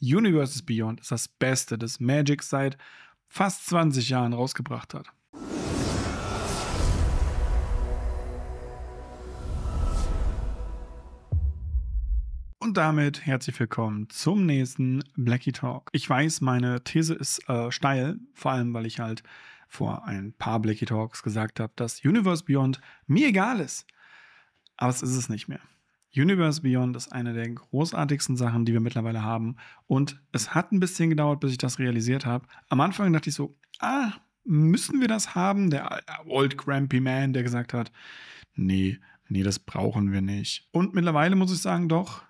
Universes Beyond ist das Beste, das Magic seit fast 20 Jahren rausgebracht hat. Und damit herzlich willkommen zum nächsten Blackie Talk. Ich weiß, meine These ist äh, steil, vor allem weil ich halt vor ein paar Blackie Talks gesagt habe, dass Universe Beyond mir egal ist. Aber es ist es nicht mehr. Universe Beyond ist eine der großartigsten Sachen, die wir mittlerweile haben. Und es hat ein bisschen gedauert, bis ich das realisiert habe. Am Anfang dachte ich so, ah, müssen wir das haben? Der äh, Old Grampy Man, der gesagt hat, nee, nee, das brauchen wir nicht. Und mittlerweile muss ich sagen, doch,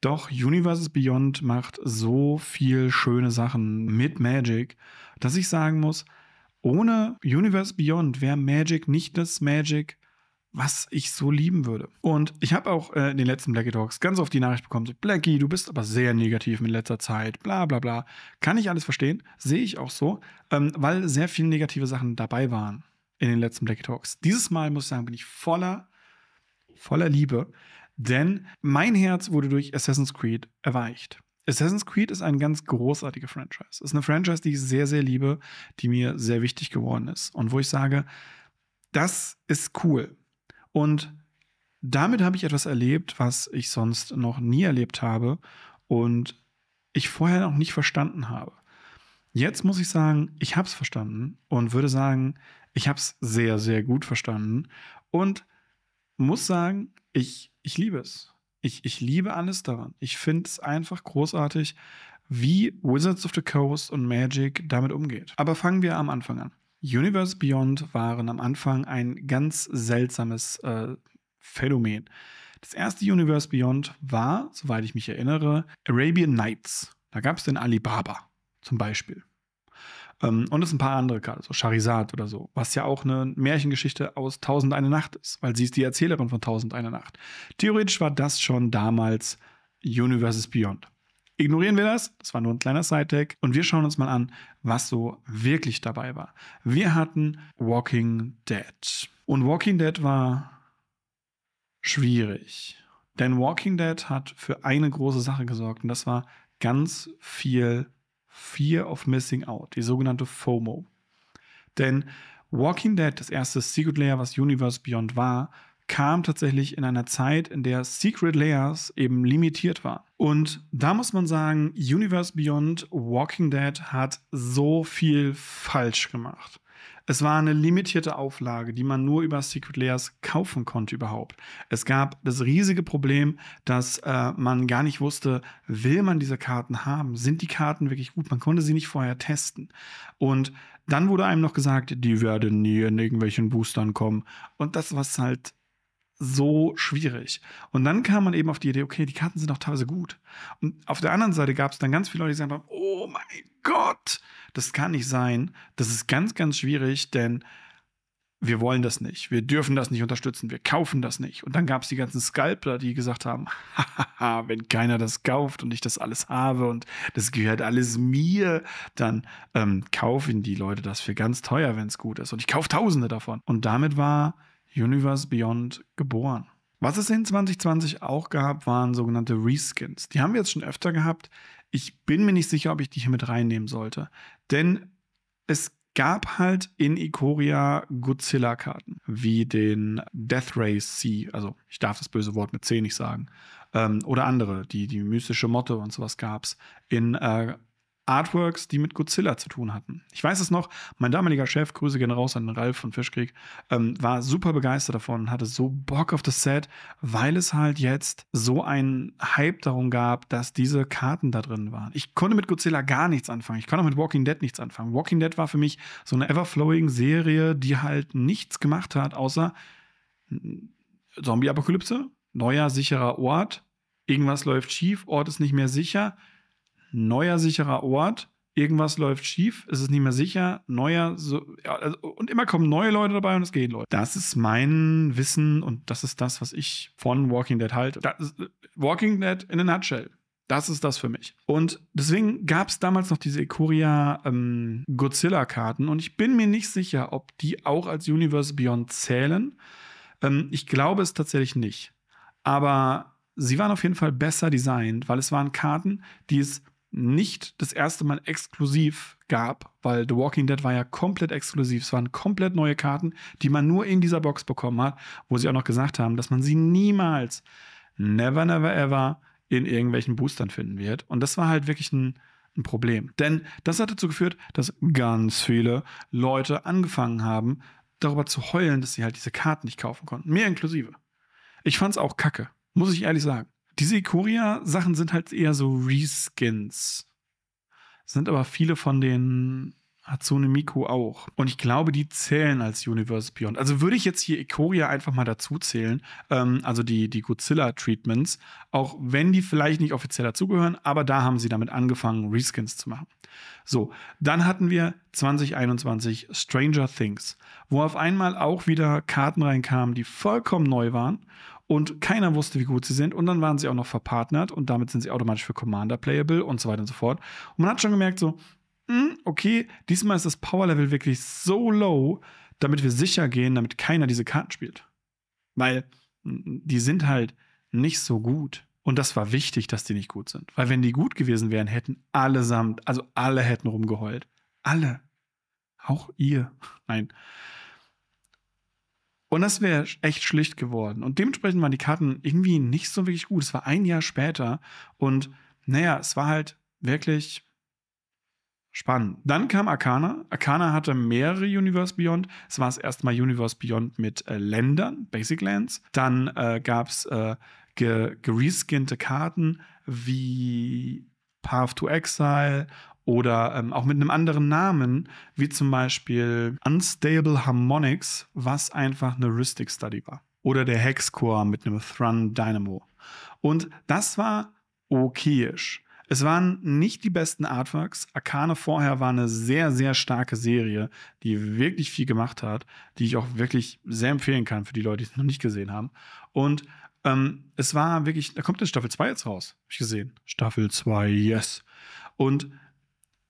doch, Universes Beyond macht so viel schöne Sachen mit Magic, dass ich sagen muss, ohne Universe Beyond wäre Magic nicht das Magic, was ich so lieben würde. Und ich habe auch äh, in den letzten Blackie Talks ganz oft die Nachricht bekommen, so Blackie, du bist aber sehr negativ in letzter Zeit, bla bla bla. Kann ich alles verstehen, sehe ich auch so, ähm, weil sehr viele negative Sachen dabei waren in den letzten Blackie Talks. Dieses Mal muss ich sagen, bin ich voller, voller Liebe, denn mein Herz wurde durch Assassin's Creed erweicht. Assassin's Creed ist ein ganz großartiger Franchise. Es Ist eine Franchise, die ich sehr, sehr liebe, die mir sehr wichtig geworden ist und wo ich sage, das ist cool und damit habe ich etwas erlebt, was ich sonst noch nie erlebt habe und ich vorher noch nicht verstanden habe. Jetzt muss ich sagen, ich habe es verstanden und würde sagen, ich habe es sehr, sehr gut verstanden und muss sagen, ich, ich liebe es. Ich, ich liebe alles daran. Ich finde es einfach großartig, wie Wizards of the Coast und Magic damit umgeht. Aber fangen wir am Anfang an. Universe Beyond waren am Anfang ein ganz seltsames äh, Phänomen. Das erste Universe Beyond war, soweit ich mich erinnere, Arabian Nights. Da gab es den Alibaba zum Beispiel. Ähm, und es ein paar andere gerade, so Charizard oder so, was ja auch eine Märchengeschichte aus Tausend eine Nacht ist, weil sie ist die Erzählerin von Tausend eine Nacht. Theoretisch war das schon damals Universes Beyond. Ignorieren wir das. Das war nur ein kleiner Side-Tag. Und wir schauen uns mal an, was so wirklich dabei war. Wir hatten Walking Dead. Und Walking Dead war schwierig. Denn Walking Dead hat für eine große Sache gesorgt und das war ganz viel Fear of Missing Out, die sogenannte FOMO. Denn Walking Dead, das erste Secret Layer, was Universe Beyond war, kam tatsächlich in einer Zeit, in der Secret Layers eben limitiert war. Und da muss man sagen, Universe Beyond Walking Dead hat so viel falsch gemacht. Es war eine limitierte Auflage, die man nur über Secret Layers kaufen konnte überhaupt. Es gab das riesige Problem, dass äh, man gar nicht wusste, will man diese Karten haben? Sind die Karten wirklich gut? Man konnte sie nicht vorher testen. Und dann wurde einem noch gesagt, die werden nie in irgendwelchen Boostern kommen. Und das, was halt so schwierig. Und dann kam man eben auf die Idee, okay, die Karten sind auch teilweise gut. Und auf der anderen Seite gab es dann ganz viele Leute, die gesagt haben, oh mein Gott, das kann nicht sein. Das ist ganz, ganz schwierig, denn wir wollen das nicht, wir dürfen das nicht unterstützen, wir kaufen das nicht. Und dann gab es die ganzen Scalper, die gesagt haben, wenn keiner das kauft und ich das alles habe und das gehört alles mir, dann ähm, kaufen die Leute das für ganz teuer, wenn es gut ist. Und ich kaufe Tausende davon. Und damit war Universe Beyond geboren. Was es in 2020 auch gab, waren sogenannte Reskins. Die haben wir jetzt schon öfter gehabt. Ich bin mir nicht sicher, ob ich die hier mit reinnehmen sollte. Denn es gab halt in Ikoria Godzilla-Karten, wie den Death Ray Sea, also ich darf das böse Wort mit C nicht sagen, ähm, oder andere, die, die mystische Motte und sowas gab es in äh, Artworks, die mit Godzilla zu tun hatten. Ich weiß es noch, mein damaliger Chef, Grüße gehen raus an Ralf von Fischkrieg, ähm, war super begeistert davon und hatte so Bock auf das Set, weil es halt jetzt so einen Hype darum gab, dass diese Karten da drin waren. Ich konnte mit Godzilla gar nichts anfangen. Ich konnte auch mit Walking Dead nichts anfangen. Walking Dead war für mich so eine everflowing Serie, die halt nichts gemacht hat, außer Zombie-Apokalypse, neuer sicherer Ort, irgendwas läuft schief, Ort ist nicht mehr sicher neuer sicherer Ort, irgendwas läuft schief, es ist nicht mehr sicher, neuer, so, ja, also, und immer kommen neue Leute dabei und es gehen Leute. Das ist mein Wissen und das ist das, was ich von Walking Dead halte. Ist, Walking Dead in a nutshell. Das ist das für mich. Und deswegen gab es damals noch diese Ikoria ähm, Godzilla-Karten und ich bin mir nicht sicher, ob die auch als Universe Beyond zählen. Ähm, ich glaube es tatsächlich nicht. Aber sie waren auf jeden Fall besser designt, weil es waren Karten, die es nicht das erste Mal exklusiv gab, weil The Walking Dead war ja komplett exklusiv. Es waren komplett neue Karten, die man nur in dieser Box bekommen hat, wo sie auch noch gesagt haben, dass man sie niemals, never, never, ever in irgendwelchen Boostern finden wird. Und das war halt wirklich ein, ein Problem. Denn das hat dazu geführt, dass ganz viele Leute angefangen haben, darüber zu heulen, dass sie halt diese Karten nicht kaufen konnten. Mir inklusive. Ich fand es auch kacke, muss ich ehrlich sagen. Diese Ikoria-Sachen sind halt eher so Reskins. Sind aber viele von den Hatsune Miku auch. Und ich glaube, die zählen als Universe Beyond. Also würde ich jetzt hier Ikoria einfach mal dazu zählen, ähm, also die, die Godzilla-Treatments, auch wenn die vielleicht nicht offiziell dazugehören, aber da haben sie damit angefangen, Reskins zu machen. So, dann hatten wir 2021 Stranger Things, wo auf einmal auch wieder Karten reinkamen, die vollkommen neu waren und keiner wusste, wie gut sie sind. Und dann waren sie auch noch verpartnert und damit sind sie automatisch für Commander playable und so weiter und so fort. Und man hat schon gemerkt, so, hm, okay, diesmal ist das Power-Level wirklich so low, damit wir sicher gehen, damit keiner diese Karten spielt. Weil hm, die sind halt nicht so gut. Und das war wichtig, dass die nicht gut sind. Weil wenn die gut gewesen wären, hätten allesamt, also alle hätten rumgeheult. Alle. Auch ihr. Nein. Und das wäre echt schlicht geworden. Und dementsprechend waren die Karten irgendwie nicht so wirklich gut. Es war ein Jahr später. Und naja, es war halt wirklich spannend. Dann kam Arcana. Arcana hatte mehrere Universe Beyond. Es war das erste Mal Universe Beyond mit äh, Ländern, Basic Lands. Dann äh, gab es äh, gereskinte Karten wie Path to Exile oder ähm, auch mit einem anderen Namen, wie zum Beispiel Unstable Harmonics, was einfach eine Rhystic Study war. Oder der Hexcore mit einem Thrun Dynamo. Und das war okayisch. Es waren nicht die besten Artworks. Arcane vorher war eine sehr, sehr starke Serie, die wirklich viel gemacht hat, die ich auch wirklich sehr empfehlen kann für die Leute, die es noch nicht gesehen haben. Und ähm, es war wirklich, da kommt jetzt Staffel 2 jetzt raus, habe ich gesehen. Staffel 2, yes. Und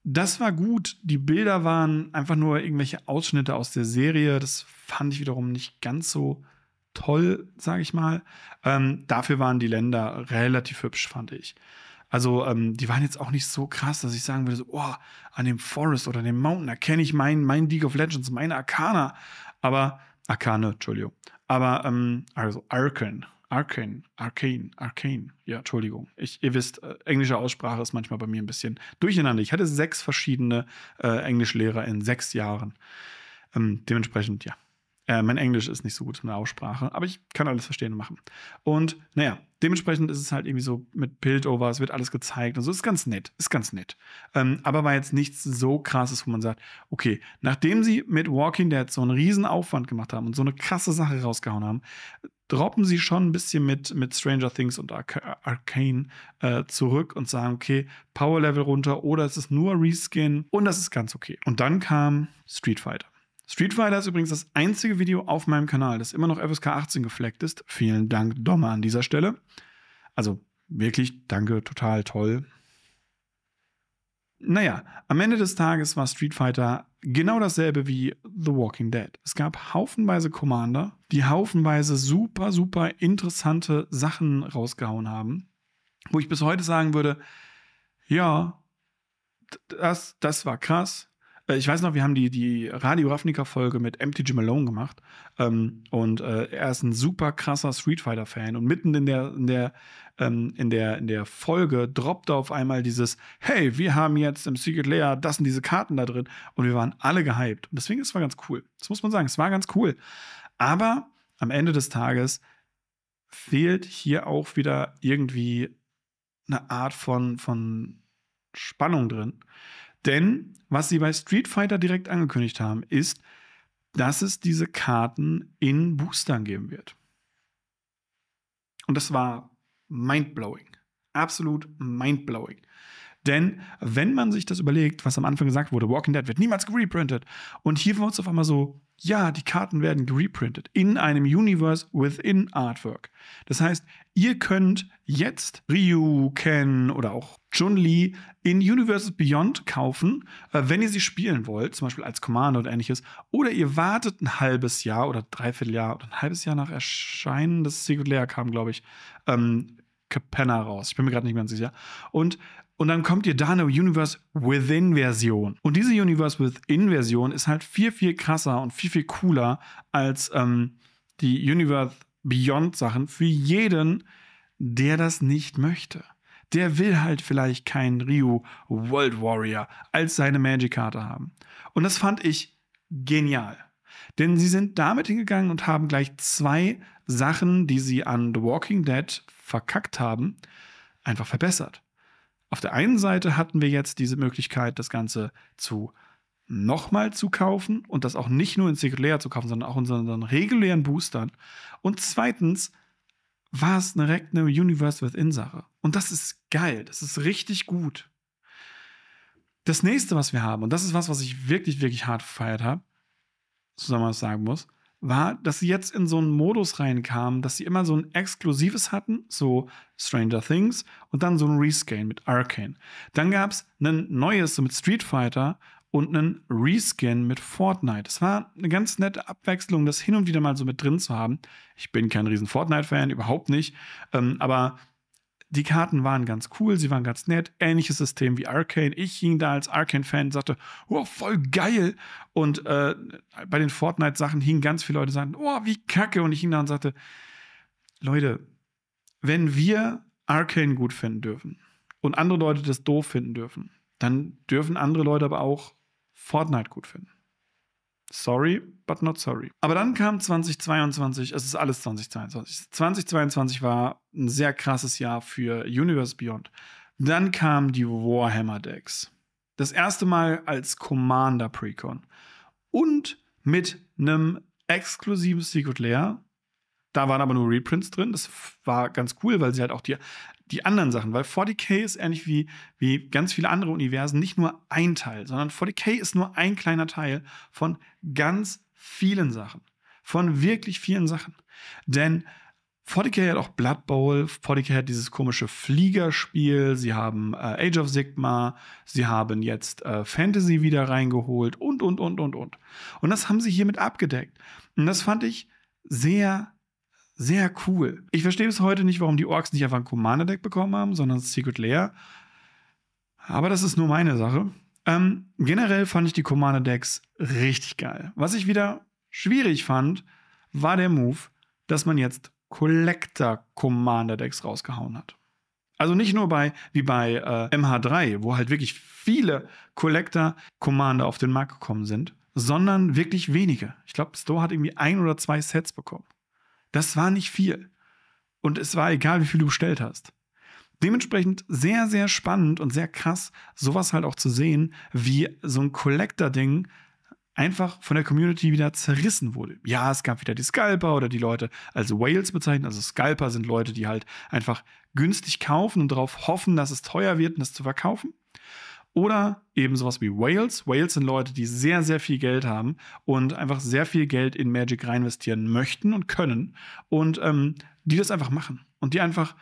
das war gut. Die Bilder waren einfach nur irgendwelche Ausschnitte aus der Serie. Das fand ich wiederum nicht ganz so toll, sage ich mal. Ähm, dafür waren die Länder relativ hübsch, fand ich. Also ähm, die waren jetzt auch nicht so krass, dass ich sagen würde, so, oh, an dem Forest oder dem Mountain erkenne ich meinen mein League of Legends, meine Arcana. Aber, Arcane, Entschuldigung. Aber, ähm, also Arkan, Arcane, Arcane, Arcane. Ja, Entschuldigung. Ich, ihr wisst, äh, englische Aussprache ist manchmal bei mir ein bisschen durcheinander. Ich hatte sechs verschiedene äh, Englischlehrer in sechs Jahren. Ähm, dementsprechend, ja. Äh, mein Englisch ist nicht so gut in der Aussprache, aber ich kann alles verstehen und machen. Und naja, dementsprechend ist es halt irgendwie so mit Piltover, es wird alles gezeigt und so. Ist ganz nett, ist ganz nett. Ähm, aber war jetzt nichts so krasses, wo man sagt, okay, nachdem sie mit Walking Dead so einen riesen Aufwand gemacht haben und so eine krasse Sache rausgehauen haben, droppen sie schon ein bisschen mit, mit Stranger Things und Arc Arcane äh, zurück und sagen, okay, Power Level runter oder es ist nur Reskin und das ist ganz okay. Und dann kam Street Fighter. Street Fighter ist übrigens das einzige Video auf meinem Kanal, das immer noch FSK 18 gefleckt ist. Vielen Dank, Dommer, an dieser Stelle. Also wirklich, danke, total toll. Naja, am Ende des Tages war Street Fighter genau dasselbe wie The Walking Dead. Es gab haufenweise Commander, die haufenweise super, super interessante Sachen rausgehauen haben, wo ich bis heute sagen würde, ja, das, das war krass, äh, ich weiß noch, wir haben die, die Radio Ravnica-Folge mit MTG Malone gemacht. Ähm, und äh, er ist ein super krasser Street Fighter-Fan. Und mitten in der, in der, ähm, in der, in der Folge droppte auf einmal dieses: Hey, wir haben jetzt im Secret Layer das sind diese Karten da drin. Und wir waren alle gehypt. Und deswegen, ist es ganz cool. Das muss man sagen, es war ganz cool. Aber am Ende des Tages fehlt hier auch wieder irgendwie eine Art von, von Spannung drin. Denn was sie bei Street Fighter direkt angekündigt haben, ist, dass es diese Karten in Boostern geben wird. Und das war mindblowing. Absolut mindblowing. Denn wenn man sich das überlegt, was am Anfang gesagt wurde, Walking Dead wird niemals gereprintet. Und hier wurde es auf einmal so, ja, die Karten werden gereprintet in einem Universe within Artwork. Das heißt, ihr könnt jetzt Ryu, Ken oder auch Chun-Li in Universes Beyond kaufen, äh, wenn ihr sie spielen wollt, zum Beispiel als Commander und ähnliches. Oder ihr wartet ein halbes Jahr oder dreiviertel Jahr oder ein halbes Jahr nach Erscheinen des Secret Lair kam, glaube ich, ähm, Capenna raus. Ich bin mir gerade nicht mehr sicher. Und und dann kommt ihr da eine Universe Within Version. Und diese Universe Within Version ist halt viel, viel krasser und viel, viel cooler als ähm, die Universe Beyond Sachen für jeden, der das nicht möchte. Der will halt vielleicht keinen Ryu World Warrior als seine Magic-Karte haben. Und das fand ich genial. Denn sie sind damit hingegangen und haben gleich zwei Sachen, die sie an The Walking Dead verkackt haben, einfach verbessert. Auf der einen Seite hatten wir jetzt diese Möglichkeit, das Ganze zu nochmal zu kaufen und das auch nicht nur in Singulär zu kaufen, sondern auch in unseren regulären Boostern. Und zweitens war es direkt eine Universe Within Sache. Und das ist geil, das ist richtig gut. Das nächste, was wir haben, und das ist was, was ich wirklich, wirklich hart gefeiert habe, zusammen was sagen muss, war, dass sie jetzt in so einen Modus reinkamen, dass sie immer so ein Exklusives hatten, so Stranger Things und dann so ein Rescan mit Arcane. Dann gab es ein neues mit Street Fighter und einen Reskin mit Fortnite. Es war eine ganz nette Abwechslung, das hin und wieder mal so mit drin zu haben. Ich bin kein riesen Fortnite-Fan, überhaupt nicht. Ähm, aber die Karten waren ganz cool, sie waren ganz nett. Ähnliches System wie Arcane. Ich hing da als Arcane-Fan und sagte, oh, voll geil. Und äh, bei den Fortnite-Sachen hingen ganz viele Leute und sagten, oh, wie kacke. Und ich hing da und sagte, Leute, wenn wir Arcane gut finden dürfen und andere Leute das doof finden dürfen, dann dürfen andere Leute aber auch Fortnite gut finden. Sorry, but not sorry. Aber dann kam 2022, es ist alles 2022. 2022 war ein sehr krasses Jahr für Universe Beyond. Dann kamen die Warhammer Decks. Das erste Mal als Commander Precon. Und mit einem exklusiven Secret Layer, da waren aber nur Reprints drin. Das war ganz cool, weil sie halt auch die, die anderen Sachen, weil 40k ist ähnlich wie, wie ganz viele andere Universen nicht nur ein Teil, sondern 40k ist nur ein kleiner Teil von ganz vielen Sachen. Von wirklich vielen Sachen. Denn 40k hat auch Blood Bowl, 40k hat dieses komische Fliegerspiel, sie haben äh, Age of Sigma, sie haben jetzt äh, Fantasy wieder reingeholt und, und, und, und, und. Und das haben sie hiermit abgedeckt. Und das fand ich sehr sehr cool. Ich verstehe bis heute nicht, warum die Orks nicht einfach ein Commander-Deck bekommen haben, sondern Secret Lair. Aber das ist nur meine Sache. Ähm, generell fand ich die Commander-Decks richtig geil. Was ich wieder schwierig fand, war der Move, dass man jetzt Collector-Commander-Decks rausgehauen hat. Also nicht nur bei, wie bei äh, MH3, wo halt wirklich viele Collector-Commander auf den Markt gekommen sind, sondern wirklich wenige. Ich glaube, Store hat irgendwie ein oder zwei Sets bekommen. Das war nicht viel. Und es war egal, wie viel du bestellt hast. Dementsprechend sehr, sehr spannend und sehr krass, sowas halt auch zu sehen, wie so ein Collector-Ding einfach von der Community wieder zerrissen wurde. Ja, es gab wieder die Scalper oder die Leute als Whales bezeichnen. Also Scalper sind Leute, die halt einfach günstig kaufen und darauf hoffen, dass es teuer wird, um das zu verkaufen. Oder eben sowas wie Whales. Whales sind Leute, die sehr, sehr viel Geld haben und einfach sehr viel Geld in Magic reinvestieren möchten und können. Und ähm, die das einfach machen. Und die einfach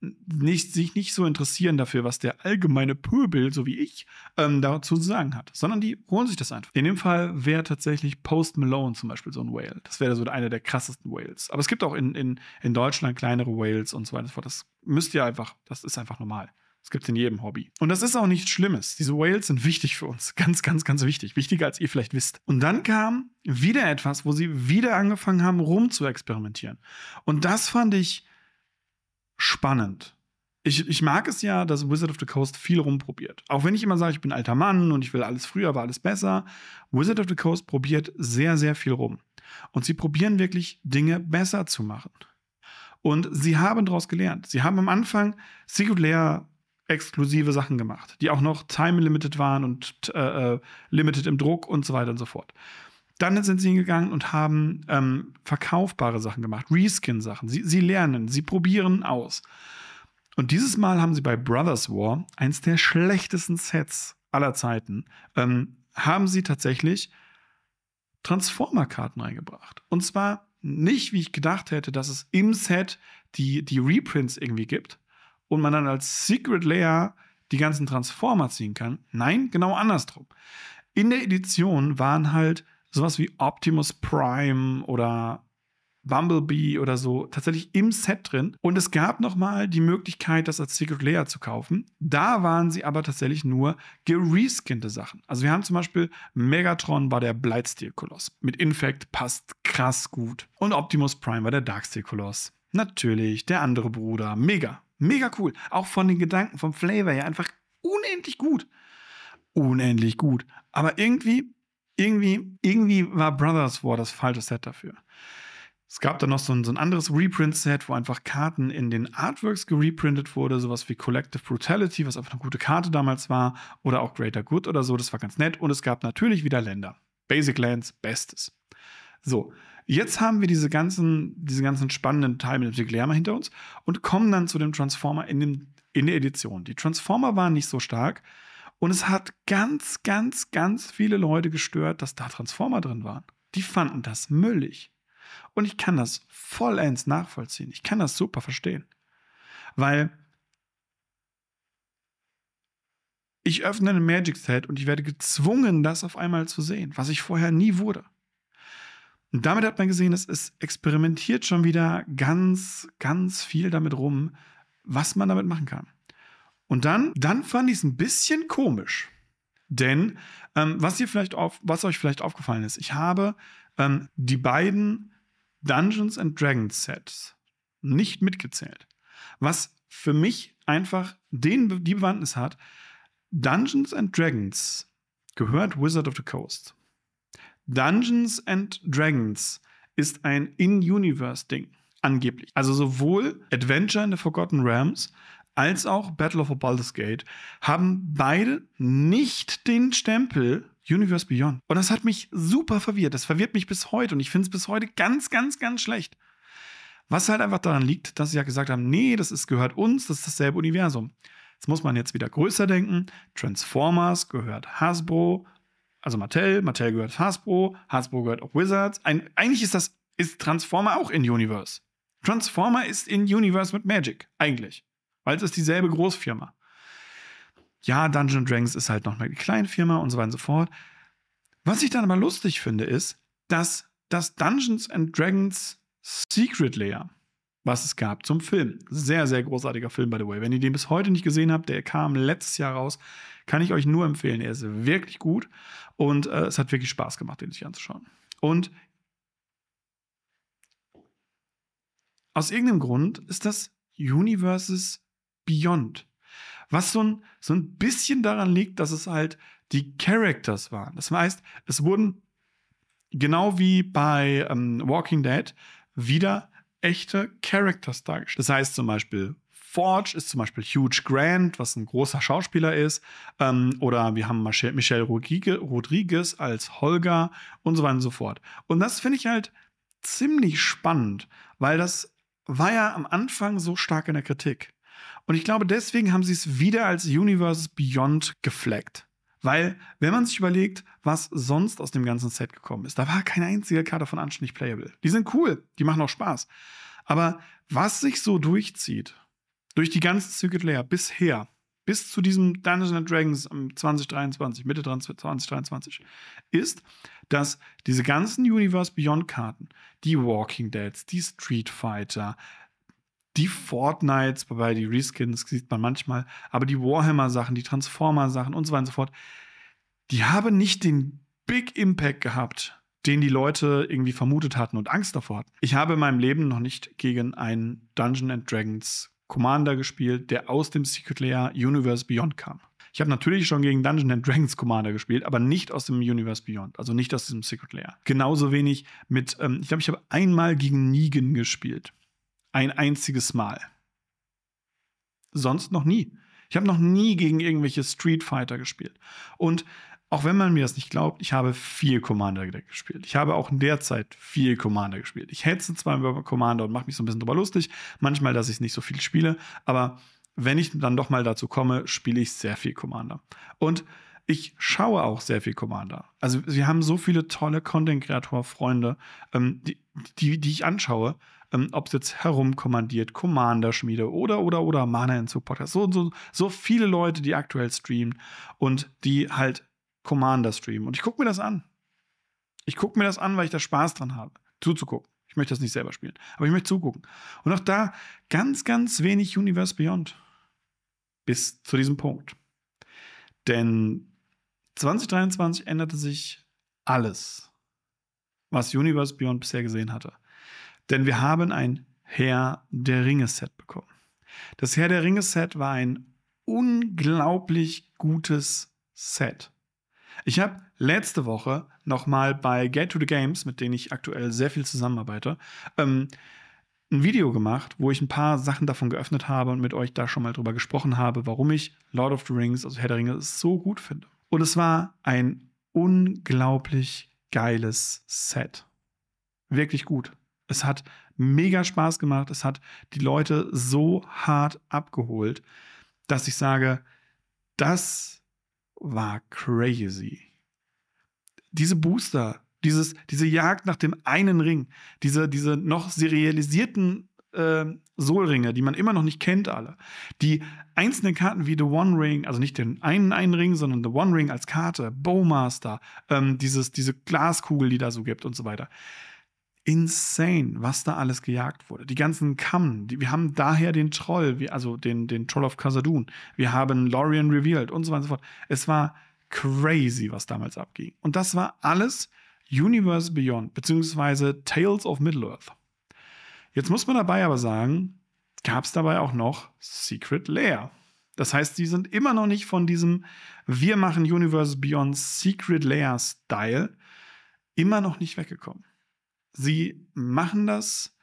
nicht, sich nicht so interessieren dafür, was der allgemeine Pöbel, so wie ich, ähm, dazu zu sagen hat, sondern die holen sich das einfach. In dem Fall wäre tatsächlich Post Malone zum Beispiel so ein Whale. Das wäre so einer der krassesten Whales. Aber es gibt auch in, in, in Deutschland kleinere Whales und so weiter und so fort. Das müsst ihr einfach, das ist einfach normal. Das gibt es in jedem Hobby. Und das ist auch nichts Schlimmes. Diese Whales sind wichtig für uns. Ganz, ganz, ganz wichtig. Wichtiger, als ihr vielleicht wisst. Und dann kam wieder etwas, wo sie wieder angefangen haben, rum zu experimentieren. Und das fand ich spannend. Ich, ich mag es ja, dass Wizard of the Coast viel rumprobiert. Auch wenn ich immer sage, ich bin alter Mann und ich will alles früher, war alles besser. Wizard of the Coast probiert sehr, sehr viel rum. Und sie probieren wirklich, Dinge besser zu machen. Und sie haben daraus gelernt. Sie haben am Anfang Secret Lair exklusive Sachen gemacht, die auch noch time limited waren und äh, äh, limited im Druck und so weiter und so fort. Dann sind sie hingegangen und haben ähm, verkaufbare Sachen gemacht, Reskin-Sachen. Sie, sie lernen, sie probieren aus. Und dieses Mal haben sie bei Brothers War, eins der schlechtesten Sets aller Zeiten, ähm, haben sie tatsächlich Transformer-Karten reingebracht. Und zwar nicht, wie ich gedacht hätte, dass es im Set die, die Reprints irgendwie gibt, und man dann als Secret Layer die ganzen Transformer ziehen kann. Nein, genau andersrum. In der Edition waren halt sowas wie Optimus Prime oder Bumblebee oder so tatsächlich im Set drin. Und es gab nochmal die Möglichkeit, das als Secret Layer zu kaufen. Da waren sie aber tatsächlich nur gereskinte Sachen. Also wir haben zum Beispiel Megatron war der Blightsteel-Koloss. Mit Infect passt krass gut. Und Optimus Prime war der Darksteel-Koloss. Natürlich, der andere Bruder. Mega. Mega cool. Auch von den Gedanken, vom Flavor her einfach unendlich gut. Unendlich gut. Aber irgendwie, irgendwie, irgendwie war Brothers War das falsche Set dafür. Es gab dann noch so ein, so ein anderes Reprint-Set, wo einfach Karten in den Artworks gereprintet wurde, sowas wie Collective Brutality, was einfach eine gute Karte damals war, oder auch Greater Good oder so, das war ganz nett. Und es gab natürlich wieder Länder. Basic Lands, Bestes. So, Jetzt haben wir diese ganzen, diese ganzen spannenden Teile mit dem Diglärmer hinter uns und kommen dann zu dem Transformer in, dem, in der Edition. Die Transformer waren nicht so stark und es hat ganz, ganz, ganz viele Leute gestört, dass da Transformer drin waren. Die fanden das müllig. Und ich kann das vollends nachvollziehen. Ich kann das super verstehen. Weil ich öffne ein Magic Set und ich werde gezwungen, das auf einmal zu sehen, was ich vorher nie wurde. Und damit hat man gesehen, es, es experimentiert schon wieder ganz, ganz viel damit rum, was man damit machen kann. Und dann, dann fand ich es ein bisschen komisch. Denn ähm, was, ihr vielleicht auf, was euch vielleicht aufgefallen ist, ich habe ähm, die beiden Dungeons and Dragons Sets nicht mitgezählt. Was für mich einfach den, die Bewandtnis hat, Dungeons and Dragons gehört Wizard of the Coast. Dungeons and Dragons ist ein In-Universe-Ding, angeblich. Also sowohl Adventure in the Forgotten Realms als auch Battle of a Baldur's Gate haben beide nicht den Stempel Universe Beyond. Und das hat mich super verwirrt. Das verwirrt mich bis heute und ich finde es bis heute ganz, ganz, ganz schlecht. Was halt einfach daran liegt, dass sie ja gesagt haben, nee, das ist, gehört uns, das ist dasselbe Universum. Jetzt muss man jetzt wieder größer denken. Transformers gehört Hasbro, also Mattel, Mattel gehört Hasbro, Hasbro gehört auch Wizards. Ein, eigentlich ist das, ist Transformer auch in Universe. Transformer ist in Universe mit Magic, eigentlich. Weil es ist dieselbe Großfirma. Ja, Dungeon Dragons ist halt noch nochmal die Kleinfirma und so weiter und so fort. Was ich dann aber lustig finde, ist, dass das Dungeons and Dragons Secret Layer was es gab zum Film. Sehr, sehr großartiger Film, by the way. Wenn ihr den bis heute nicht gesehen habt, der kam letztes Jahr raus, kann ich euch nur empfehlen. Er ist wirklich gut und äh, es hat wirklich Spaß gemacht, den sich anzuschauen. Und aus irgendeinem Grund ist das Universes Beyond. Was so ein, so ein bisschen daran liegt, dass es halt die Characters waren. Das heißt, es wurden genau wie bei ähm, Walking Dead wieder echte Characters dargestellt. Das heißt zum Beispiel Forge ist zum Beispiel Huge Grant, was ein großer Schauspieler ist. Ähm, oder wir haben Michelle Rodriguez als Holger und so weiter und so fort. Und das finde ich halt ziemlich spannend, weil das war ja am Anfang so stark in der Kritik. Und ich glaube, deswegen haben sie es wieder als Universes Beyond gefleckt. Weil, wenn man sich überlegt, was sonst aus dem ganzen Set gekommen ist, da war keine einzige Karte von Anständig playable. Die sind cool, die machen auch Spaß. Aber was sich so durchzieht, durch die ganze Circuit Layer bisher, bis zu diesem Dungeons Dragons 2023, ähm, Mitte 2023, ist, dass diese ganzen Universe Beyond Karten, die Walking Deads, die Street Fighter, die Fortnites, wobei die Reskins sieht man manchmal, aber die Warhammer-Sachen, die Transformer-Sachen und so weiter und so fort, die haben nicht den Big Impact gehabt, den die Leute irgendwie vermutet hatten und Angst davor hatten. Ich habe in meinem Leben noch nicht gegen einen Dungeon and Dragons Commander gespielt, der aus dem Secret Layer Universe Beyond kam. Ich habe natürlich schon gegen Dungeon and Dragons Commander gespielt, aber nicht aus dem Universe Beyond, also nicht aus diesem Secret Layer. Genauso wenig mit, ähm, ich glaube, ich habe einmal gegen Negan gespielt ein einziges Mal. Sonst noch nie. Ich habe noch nie gegen irgendwelche Street Fighter gespielt. Und auch wenn man mir das nicht glaubt, ich habe viel Commander gespielt. Ich habe auch in der Zeit viel Commander gespielt. Ich hetze zwar über Commander und mache mich so ein bisschen drüber lustig, manchmal, dass ich nicht so viel spiele, aber wenn ich dann doch mal dazu komme, spiele ich sehr viel Commander. Und ich schaue auch sehr viel Commander. Also wir haben so viele tolle Content-Kreator-Freunde, ähm, die, die, die ich anschaue ähm, ob es jetzt herumkommandiert, Commander-Schmiede oder, oder, oder Mana-Entzug-Podcast. So, so, so viele Leute, die aktuell streamen und die halt Commander streamen. Und ich gucke mir das an. Ich gucke mir das an, weil ich da Spaß dran habe, zuzugucken. Ich möchte das nicht selber spielen, aber ich möchte zugucken. Und auch da ganz, ganz wenig Universe Beyond. Bis zu diesem Punkt. Denn 2023 änderte sich alles, was Universe Beyond bisher gesehen hatte. Denn wir haben ein Herr der Ringe-Set bekommen. Das Herr der Ringe-Set war ein unglaublich gutes Set. Ich habe letzte Woche nochmal bei Get to the Games, mit denen ich aktuell sehr viel zusammenarbeite, ähm, ein Video gemacht, wo ich ein paar Sachen davon geöffnet habe und mit euch da schon mal drüber gesprochen habe, warum ich Lord of the Rings, also Herr der Ringe, so gut finde. Und es war ein unglaublich geiles Set. Wirklich gut. Es hat mega Spaß gemacht. Es hat die Leute so hart abgeholt, dass ich sage, das war crazy. Diese Booster, dieses, diese Jagd nach dem einen Ring, diese, diese noch serialisierten äh, Solringe, die man immer noch nicht kennt, alle, die einzelnen Karten wie The One Ring, also nicht den einen einen Ring, sondern The One Ring als Karte, Bowmaster, ähm, dieses, diese Glaskugel, die da so gibt und so weiter insane, was da alles gejagt wurde. Die ganzen Kammern, die, wir haben daher den Troll, wie, also den, den Troll of Khazad-dûm. Wir haben Lorien Revealed und so weiter und so fort. Es war crazy, was damals abging. Und das war alles Universe Beyond, beziehungsweise Tales of Middle-earth. Jetzt muss man dabei aber sagen, gab es dabei auch noch Secret Lair. Das heißt, die sind immer noch nicht von diesem Wir machen Universe Beyond Secret lair Style immer noch nicht weggekommen sie machen das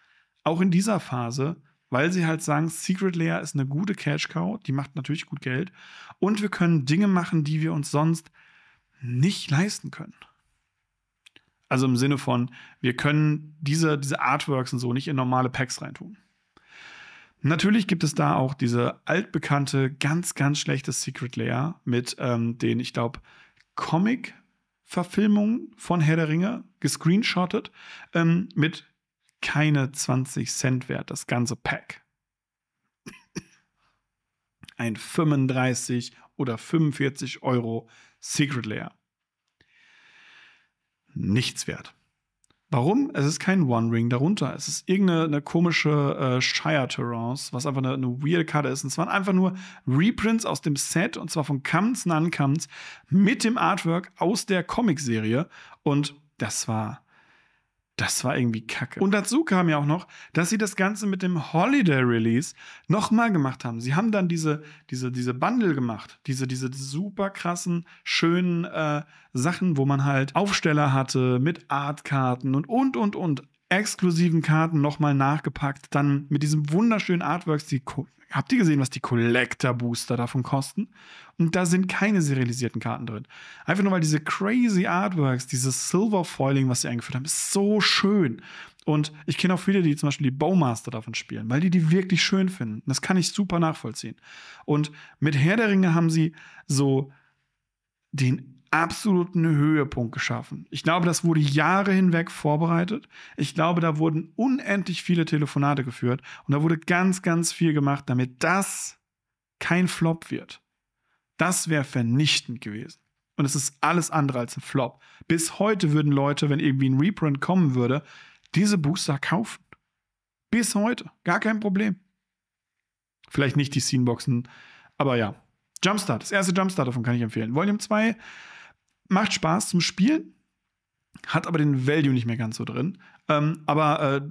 auch in dieser Phase, weil sie halt sagen, Secret Layer ist eine gute Cash Cow, die macht natürlich gut Geld und wir können Dinge machen, die wir uns sonst nicht leisten können. Also im Sinne von, wir können diese, diese Artworks und so nicht in normale Packs reintun. Natürlich gibt es da auch diese altbekannte, ganz, ganz schlechte Secret Layer mit ähm, den, ich glaube, Comic Verfilmungen von Herr der Ringe gescreenshottet ähm, mit keine 20 Cent wert, das ganze Pack. Ein 35 oder 45 Euro Secret Layer. Nichts wert. Warum? Es ist kein One Ring darunter. Es ist irgendeine komische äh, Shire Terrance, was einfach eine, eine weird Karte ist. Und zwar einfach nur Reprints aus dem Set, und zwar von Kamens, Nan Kamens, mit dem Artwork aus der Comic-Serie. Und das war das war irgendwie kacke. Und dazu kam ja auch noch, dass sie das Ganze mit dem Holiday Release nochmal gemacht haben. Sie haben dann diese, diese, diese Bundle gemacht, diese, diese super krassen, schönen äh, Sachen, wo man halt Aufsteller hatte mit Artkarten und und und und exklusiven Karten nochmal nachgepackt. Dann mit diesem wunderschönen Artworks, die habt ihr gesehen, was die Collector Booster davon kosten? Und da sind keine serialisierten Karten drin. Einfach nur weil diese crazy Artworks, dieses Silver Foiling, was sie eingeführt haben, ist so schön. Und ich kenne auch viele, die zum Beispiel die Bowmaster davon spielen, weil die die wirklich schön finden. Das kann ich super nachvollziehen. Und mit Herr der Ringe haben sie so den absoluten Höhepunkt geschaffen. Ich glaube, das wurde Jahre hinweg vorbereitet. Ich glaube, da wurden unendlich viele Telefonate geführt und da wurde ganz, ganz viel gemacht, damit das kein Flop wird. Das wäre vernichtend gewesen. Und es ist alles andere als ein Flop. Bis heute würden Leute, wenn irgendwie ein Reprint kommen würde, diese Booster kaufen. Bis heute. Gar kein Problem. Vielleicht nicht die Sceneboxen, aber ja. Jumpstart, das erste Jumpstart davon kann ich empfehlen. Volume 2 macht Spaß zum Spielen, hat aber den Value nicht mehr ganz so drin. Ähm, aber äh,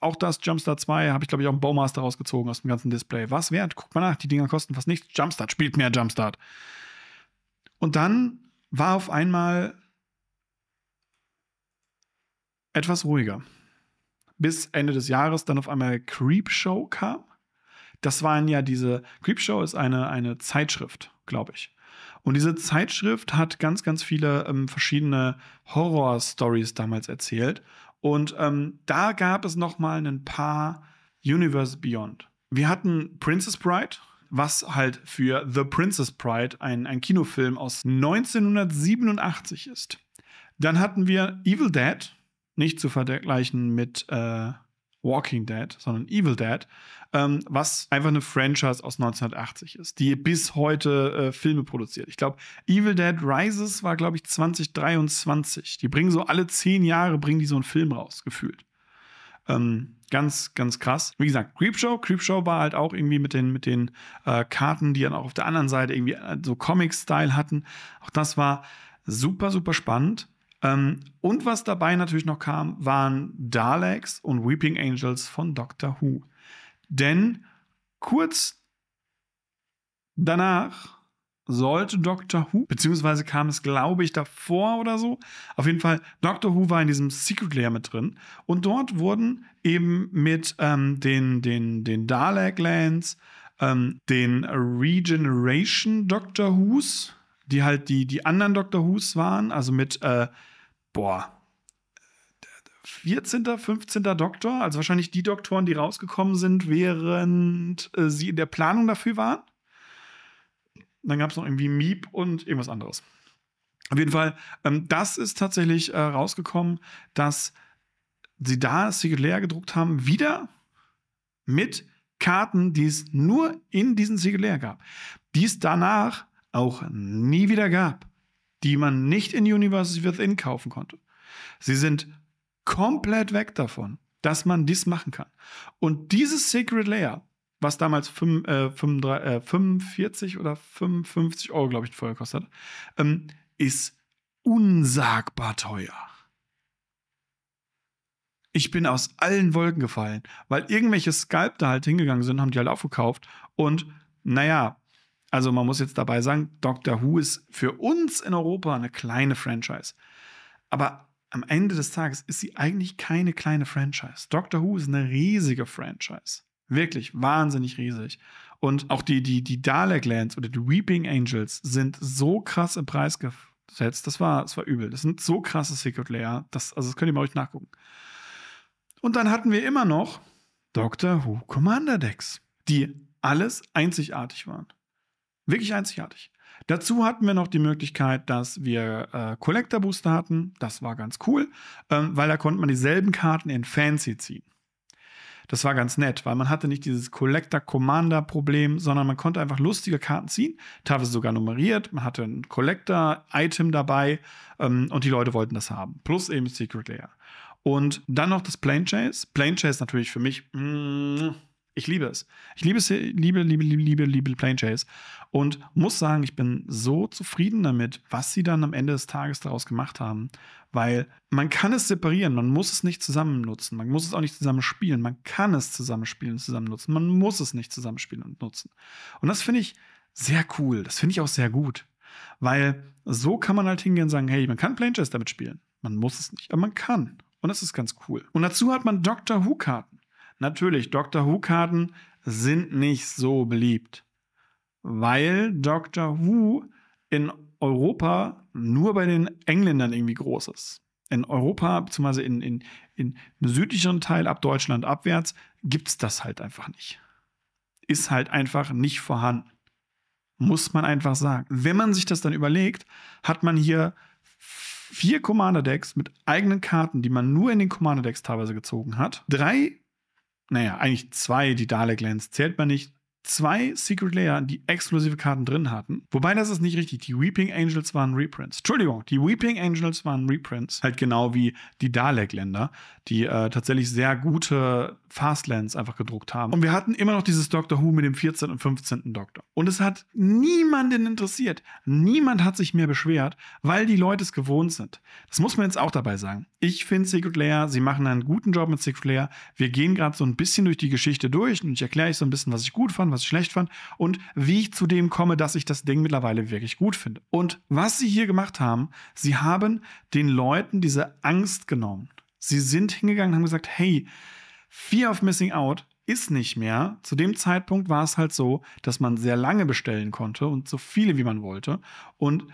auch das Jumpstart 2 habe ich, glaube ich, auch einen Baumaster rausgezogen aus dem ganzen Display. Was wert? Guck mal nach, die Dinger kosten fast nichts. Jumpstart spielt mehr Jumpstart. Und dann war auf einmal etwas ruhiger. Bis Ende des Jahres dann auf einmal Creepshow kam. Das waren ja diese, Creepshow ist eine, eine Zeitschrift, glaube ich. Und diese Zeitschrift hat ganz, ganz viele ähm, verschiedene Horror-Stories damals erzählt. Und ähm, da gab es noch mal ein paar Universe Beyond. Wir hatten Princess Bride, was halt für The Princess Bride ein, ein Kinofilm aus 1987 ist. Dann hatten wir Evil Dead, nicht zu vergleichen mit äh, Walking Dead, sondern Evil Dead, ähm, was einfach eine Franchise aus 1980 ist, die bis heute äh, Filme produziert. Ich glaube, Evil Dead Rises war, glaube ich, 2023. Die bringen so alle zehn Jahre, bringen die so einen Film raus, gefühlt. Ähm, ganz, ganz krass. Wie gesagt, Creepshow. Creepshow war halt auch irgendwie mit den, mit den äh, Karten, die dann auch auf der anderen Seite irgendwie äh, so Comic-Style hatten. Auch das war super, super spannend. Ähm, und was dabei natürlich noch kam, waren Daleks und Weeping Angels von Doctor Who. Denn kurz danach sollte Doctor Who, beziehungsweise kam es, glaube ich, davor oder so. Auf jeden Fall, Doctor Who war in diesem Secret Layer mit drin. Und dort wurden eben mit ähm, den, den, den Dalek Lands, ähm, den Regeneration Doctor Who's, die halt die, die anderen Doctor Who's waren, also mit, äh, boah, 14., 15. Doktor, also wahrscheinlich die Doktoren, die rausgekommen sind, während äh, sie in der Planung dafür waren. Dann gab es noch irgendwie Miep und irgendwas anderes. Auf jeden Fall, ähm, das ist tatsächlich äh, rausgekommen, dass sie da Secret Layer gedruckt haben, wieder mit Karten, die es nur in diesen Secret Layer gab, die es danach auch nie wieder gab, die man nicht in Universes Within kaufen konnte. Sie sind komplett weg davon, dass man dies machen kann. Und dieses Secret Layer, was damals 45 äh, äh, oder 55 Euro, glaube ich, vorher kostet, ähm, ist unsagbar teuer. Ich bin aus allen Wolken gefallen, weil irgendwelche Skalpter halt hingegangen sind, haben die halt aufgekauft und naja, also man muss jetzt dabei sagen, Doctor Who ist für uns in Europa eine kleine Franchise. Aber am Ende des Tages ist sie eigentlich keine kleine Franchise. Doctor Who ist eine riesige Franchise. Wirklich wahnsinnig riesig. Und auch die, die, die Dalek-Lands oder die Weeping Angels sind so krass im Preis gesetzt. Das war, das war übel. Das sind so krasse Secret Layer. Das, also das könnt ihr mal euch nachgucken. Und dann hatten wir immer noch Doctor Who Commander Decks, die alles einzigartig waren. Wirklich einzigartig. Dazu hatten wir noch die Möglichkeit, dass wir äh, Collector Booster hatten. Das war ganz cool, ähm, weil da konnte man dieselben Karten in Fancy ziehen. Das war ganz nett, weil man hatte nicht dieses Collector-Commander-Problem, sondern man konnte einfach lustige Karten ziehen, teilweise sogar nummeriert. Man hatte ein Collector-Item dabei ähm, und die Leute wollten das haben. Plus eben Secret Layer. Und dann noch das Plane Chase. Plane Chase natürlich für mich. Mm, ich liebe es. Ich liebe es, liebe, liebe, liebe, liebe, liebe Plane Chase. Und muss sagen, ich bin so zufrieden damit, was sie dann am Ende des Tages daraus gemacht haben. Weil man kann es separieren, man muss es nicht zusammen nutzen, man muss es auch nicht zusammen spielen, man kann es zusammen spielen und zusammen nutzen, man muss es nicht zusammen spielen und nutzen. Und das finde ich sehr cool, das finde ich auch sehr gut. Weil so kann man halt hingehen und sagen, hey, man kann Plane Chase damit spielen. Man muss es nicht, aber man kann. Und das ist ganz cool. Und dazu hat man Doctor Who-Karten. Natürlich, Doctor Who-Karten sind nicht so beliebt, weil Doctor Who in Europa nur bei den Engländern irgendwie groß ist. In Europa, beziehungsweise in, in, in südlicheren Teil ab Deutschland abwärts, gibt es das halt einfach nicht. Ist halt einfach nicht vorhanden. Muss man einfach sagen. Wenn man sich das dann überlegt, hat man hier vier Commander-Decks mit eigenen Karten, die man nur in den Commander-Decks teilweise gezogen hat. Drei naja, eigentlich zwei, die Dale Glens zählt man nicht, zwei Secret Layer, die exklusive Karten drin hatten. Wobei das ist nicht richtig. Die Weeping Angels waren Reprints. Entschuldigung, die Weeping Angels waren Reprints. Halt genau wie die Dalek-Länder, die äh, tatsächlich sehr gute Fastlands einfach gedruckt haben. Und wir hatten immer noch dieses Doctor Who mit dem 14. und 15. Doktor. Und es hat niemanden interessiert. Niemand hat sich mehr beschwert, weil die Leute es gewohnt sind. Das muss man jetzt auch dabei sagen. Ich finde Secret Layer, sie machen einen guten Job mit Secret Layer. Wir gehen gerade so ein bisschen durch die Geschichte durch und ich erkläre euch so ein bisschen, was ich gut fand, was ich schlecht fand und wie ich zu dem komme, dass ich das Ding mittlerweile wirklich gut finde. Und was sie hier gemacht haben, sie haben den Leuten diese Angst genommen. Sie sind hingegangen und haben gesagt, hey, Fear of Missing Out ist nicht mehr. Zu dem Zeitpunkt war es halt so, dass man sehr lange bestellen konnte und so viele, wie man wollte. Und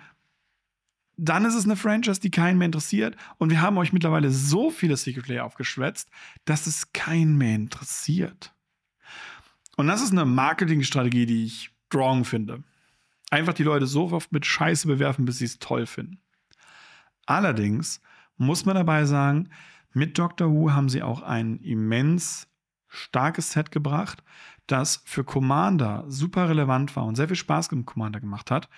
dann ist es eine Franchise, die keinen mehr interessiert. Und wir haben euch mittlerweile so viele Secret Player aufgeschwätzt, dass es keinen mehr interessiert. Und das ist eine Marketingstrategie, die ich strong finde. Einfach die Leute so oft mit Scheiße bewerfen, bis sie es toll finden. Allerdings muss man dabei sagen, mit Doctor Who haben sie auch ein immens starkes Set gebracht, das für Commander super relevant war und sehr viel Spaß mit Commander gemacht hat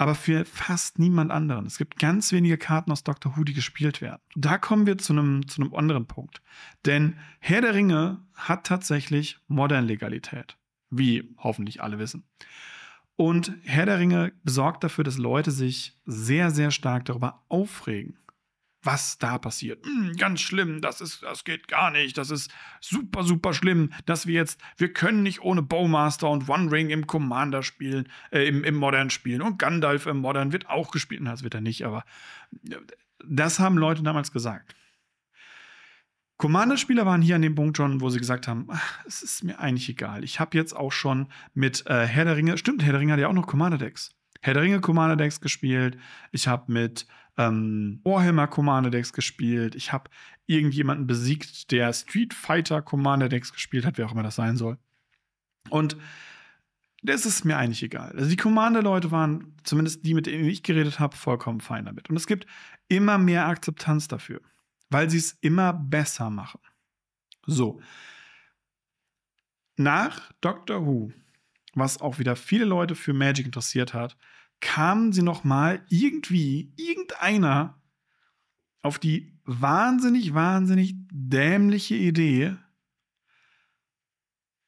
aber für fast niemand anderen. Es gibt ganz wenige Karten aus Doctor Who, die gespielt werden. Da kommen wir zu einem, zu einem anderen Punkt. Denn Herr der Ringe hat tatsächlich Modern-Legalität, wie hoffentlich alle wissen. Und Herr der Ringe sorgt dafür, dass Leute sich sehr, sehr stark darüber aufregen, was da passiert. Hm, ganz schlimm, das ist, das geht gar nicht, das ist super, super schlimm, dass wir jetzt, wir können nicht ohne Bowmaster und One Ring im Commander spielen, äh, im, im Modern spielen und Gandalf im Modern wird auch gespielt, na, das wird er nicht, aber äh, das haben Leute damals gesagt. Commander-Spieler waren hier an dem Punkt schon, wo sie gesagt haben, ach, es ist mir eigentlich egal. Ich habe jetzt auch schon mit äh, Herr der Ringe, stimmt, Herr der Ringe hat ja auch noch Commander-Decks. Herr der Ringe Commander Decks gespielt. Ich habe mit ähm, Warhammer Commander Decks gespielt. Ich habe irgendjemanden besiegt, der Street Fighter Commander Decks gespielt hat, wer auch immer das sein soll. Und das ist mir eigentlich egal. Also die Commander-Leute waren, zumindest die, mit denen ich geredet habe, vollkommen fein damit. Und es gibt immer mehr Akzeptanz dafür, weil sie es immer besser machen. So. Nach Doctor Who, was auch wieder viele Leute für Magic interessiert hat, kamen sie noch mal irgendwie, irgendeiner auf die wahnsinnig, wahnsinnig dämliche Idee,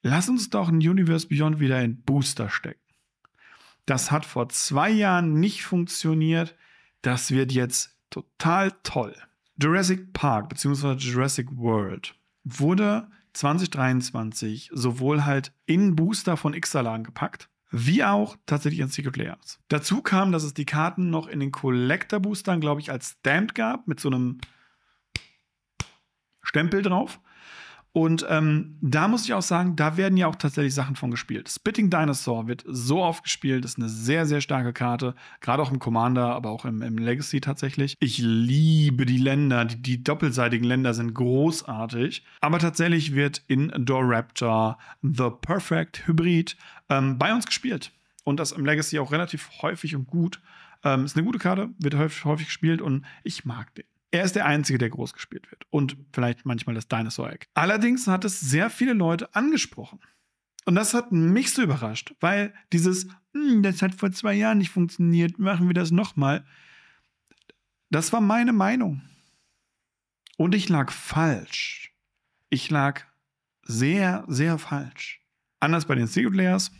lass uns doch ein Universe Beyond wieder in Booster stecken. Das hat vor zwei Jahren nicht funktioniert. Das wird jetzt total toll. Jurassic Park bzw. Jurassic World wurde 2023 sowohl halt in Booster von x Xalan gepackt, wie auch tatsächlich in Secret Layers. Dazu kam, dass es die Karten noch in den Collector Boostern, glaube ich, als Stamped gab, mit so einem Stempel drauf. Und ähm, da muss ich auch sagen, da werden ja auch tatsächlich Sachen von gespielt. Spitting Dinosaur wird so oft gespielt, ist eine sehr, sehr starke Karte. Gerade auch im Commander, aber auch im, im Legacy tatsächlich. Ich liebe die Länder, die, die, doppelseitigen Länder sind großartig. Aber tatsächlich wird Indoor Raptor The Perfect Hybrid ähm, bei uns gespielt. Und das im Legacy auch relativ häufig und gut. Ähm, ist eine gute Karte, wird häufig, häufig gespielt und ich mag den. Er ist der Einzige, der groß gespielt wird. Und vielleicht manchmal das Dinosaur Egg. Allerdings hat es sehr viele Leute angesprochen. Und das hat mich so überrascht, weil dieses, hm, das hat vor zwei Jahren nicht funktioniert, machen wir das nochmal. Das war meine Meinung. Und ich lag falsch. Ich lag sehr, sehr falsch. Anders bei den Secret Layers,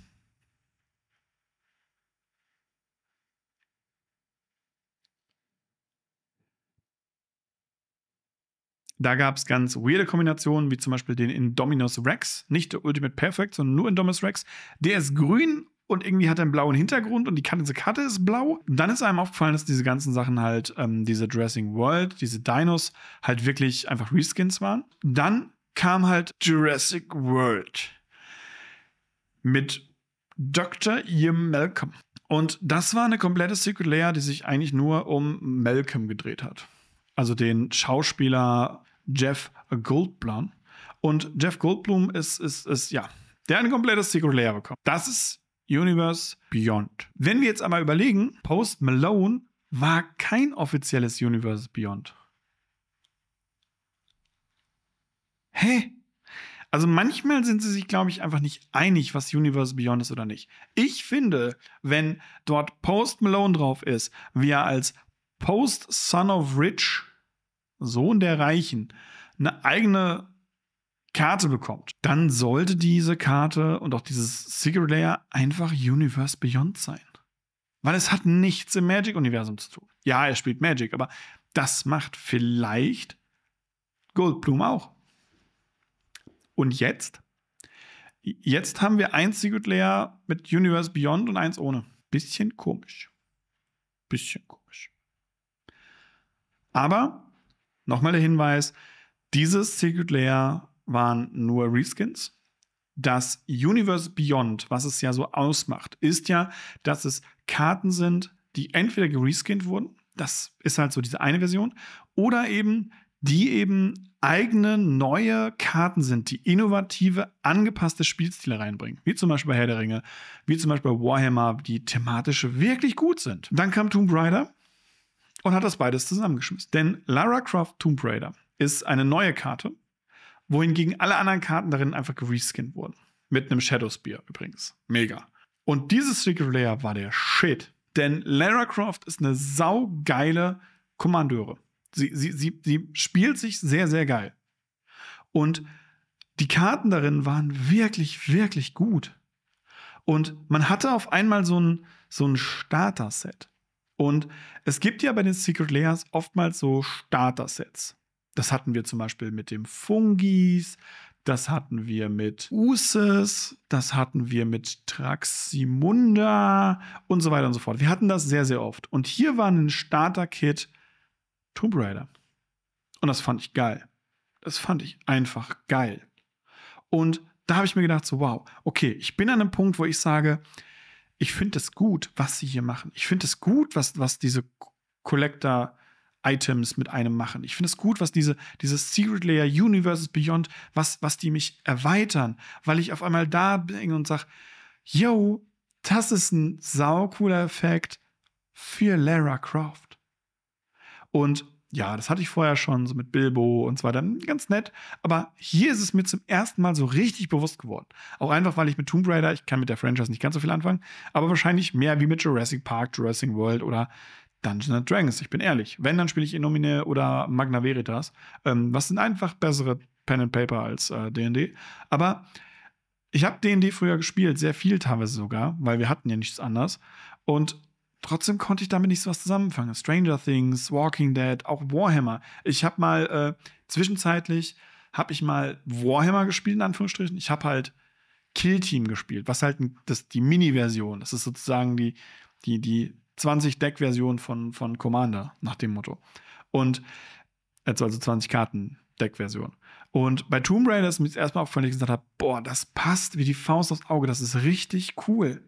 Da gab es ganz weirde Kombinationen, wie zum Beispiel den Indominus Rex, nicht der Ultimate Perfect, sondern nur Indominus Rex. Der ist grün und irgendwie hat er einen blauen Hintergrund und die ganze Karte ist blau. dann ist einem aufgefallen, dass diese ganzen Sachen halt, ähm, diese Dressing World, diese Dinos halt wirklich einfach Reskins waren. Dann kam halt Jurassic World mit Dr. Ian Malcolm. Und das war eine komplette Secret Layer, die sich eigentlich nur um Malcolm gedreht hat. Also den Schauspieler Jeff Goldblum. Und Jeff Goldblum ist, ist, ist ja, der ein komplettes Secret Layer bekommt. Das ist Universe Beyond. Wenn wir jetzt einmal überlegen, Post Malone war kein offizielles Universe Beyond. Hä? Hey. Also manchmal sind sie sich, glaube ich, einfach nicht einig, was Universe Beyond ist oder nicht. Ich finde, wenn dort Post Malone drauf ist, wie er als Post Son of Rich Sohn der Reichen, eine eigene Karte bekommt, dann sollte diese Karte und auch dieses Secret Layer einfach Universe Beyond sein. Weil es hat nichts im Magic-Universum zu tun. Ja, er spielt Magic, aber das macht vielleicht Goldblum auch. Und jetzt? Jetzt haben wir ein Secret Layer mit Universe Beyond und eins ohne. Bisschen komisch. Bisschen komisch. Aber Nochmal der Hinweis: Dieses Secret Layer waren nur Reskins. Das Universe Beyond, was es ja so ausmacht, ist ja, dass es Karten sind, die entweder gereskinned wurden, das ist halt so diese eine Version, oder eben die eben eigene neue Karten sind, die innovative, angepasste Spielstile reinbringen. Wie zum Beispiel bei Herr der Ringe, wie zum Beispiel bei Warhammer, die thematisch wirklich gut sind. Dann kam Tomb Raider, und hat das beides zusammengeschmissen. Denn Lara Croft Tomb Raider ist eine neue Karte, wohingegen alle anderen Karten darin einfach gereskinnt wurden. Mit einem Shadow Spear übrigens. Mega. Und dieses Secret Layer war der Shit. Denn Lara Croft ist eine saugeile Kommandeure. Sie, sie, sie, sie spielt sich sehr, sehr geil. Und die Karten darin waren wirklich, wirklich gut. Und man hatte auf einmal so ein, so ein Starter-Set und es gibt ja bei den Secret Layers oftmals so Starter-Sets. Das hatten wir zum Beispiel mit dem Fungis, das hatten wir mit Uses, das hatten wir mit Traximunda und so weiter und so fort. Wir hatten das sehr, sehr oft. Und hier war ein Starter-Kit Tomb Raider. Und das fand ich geil. Das fand ich einfach geil. Und da habe ich mir gedacht, so wow, okay, ich bin an einem Punkt, wo ich sage, ich finde es gut, was sie hier machen. Ich finde es gut, was, was diese Collector Items mit einem machen. Ich finde es gut, was diese, dieses Secret Layer Universes Beyond, was, was die mich erweitern, weil ich auf einmal da bin und sage, yo, das ist ein saucooler Effekt für Lara Croft. Und ja, das hatte ich vorher schon, so mit Bilbo und so weiter. Ganz nett. Aber hier ist es mir zum ersten Mal so richtig bewusst geworden. Auch einfach, weil ich mit Tomb Raider, ich kann mit der Franchise nicht ganz so viel anfangen, aber wahrscheinlich mehr wie mit Jurassic Park, Jurassic World oder Dungeons and Dragons. Ich bin ehrlich. Wenn, dann spiele ich Innomine oder Magna Veritas. Ähm, was sind einfach bessere Pen and Paper als DD. Äh, aber ich habe DD früher gespielt, sehr viel teilweise sogar, weil wir hatten ja nichts anderes. Und trotzdem konnte ich damit nicht so was zusammenfangen. Stranger Things, Walking Dead, auch Warhammer. Ich habe mal äh, zwischenzeitlich habe ich mal Warhammer gespielt in Anführungsstrichen. Ich habe halt Kill Team gespielt, was halt das, die Mini-Version. Das ist sozusagen die die die 20 Deck Version von von Commander nach dem Motto. Und also 20 Karten Deck Version. Und bei Tomb Raider ist mir jetzt erstmal aufgefallen, dass ich gesagt habe, boah, das passt wie die Faust aufs Auge, das ist richtig cool.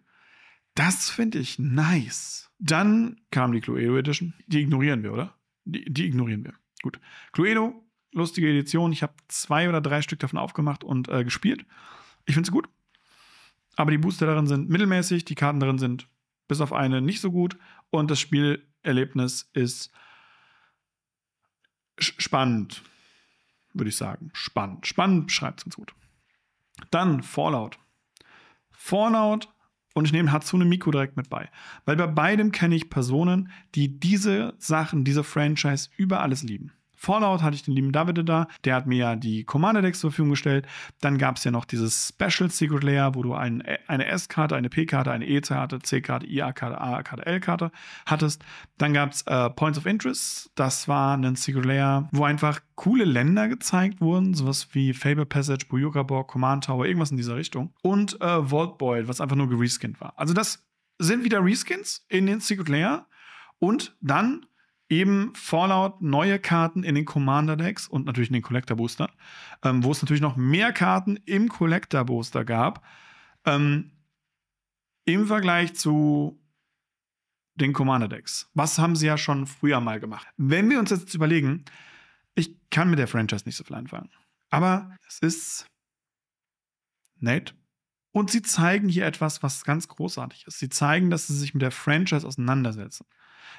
Das finde ich nice. Dann kam die Cluedo Edition. Die ignorieren wir, oder? Die, die ignorieren wir. Gut. Cluedo, lustige Edition. Ich habe zwei oder drei Stück davon aufgemacht und äh, gespielt. Ich finde es gut. Aber die Booster darin sind mittelmäßig, die Karten darin sind bis auf eine nicht so gut und das Spielerlebnis ist spannend, würde ich sagen. Spannend. Spannend schreibt es uns gut. Dann Fallout. Fallout und ich nehme Hatsune Miku direkt mit bei. Weil bei beidem kenne ich Personen, die diese Sachen, diese Franchise über alles lieben. Fallout hatte ich den lieben David da, der hat mir ja die Commander-Decks zur Verfügung gestellt. Dann gab es ja noch dieses Special Secret Layer, wo du ein, eine S-Karte, eine P-Karte, eine E-Karte, C-Karte, IA-Karte, A-Karte, L-Karte hattest. Dann gab es äh, Points of Interest, das war ein Secret Layer, wo einfach coole Länder gezeigt wurden, sowas wie Fable Passage, Buyuka Borg, Command Tower, irgendwas in dieser Richtung. Und äh, Vault Boy, was einfach nur gereskinned war. Also das sind wieder Reskins in den Secret Layer. Und dann eben Fallout neue Karten in den Commander Decks und natürlich in den Collector Boostern, ähm, wo es natürlich noch mehr Karten im Collector Booster gab. Ähm, Im Vergleich zu den Commander Decks. Was haben sie ja schon früher mal gemacht. Wenn wir uns jetzt überlegen, ich kann mit der Franchise nicht so viel anfangen. Aber es ist nett. Und sie zeigen hier etwas, was ganz großartig ist. Sie zeigen, dass sie sich mit der Franchise auseinandersetzen.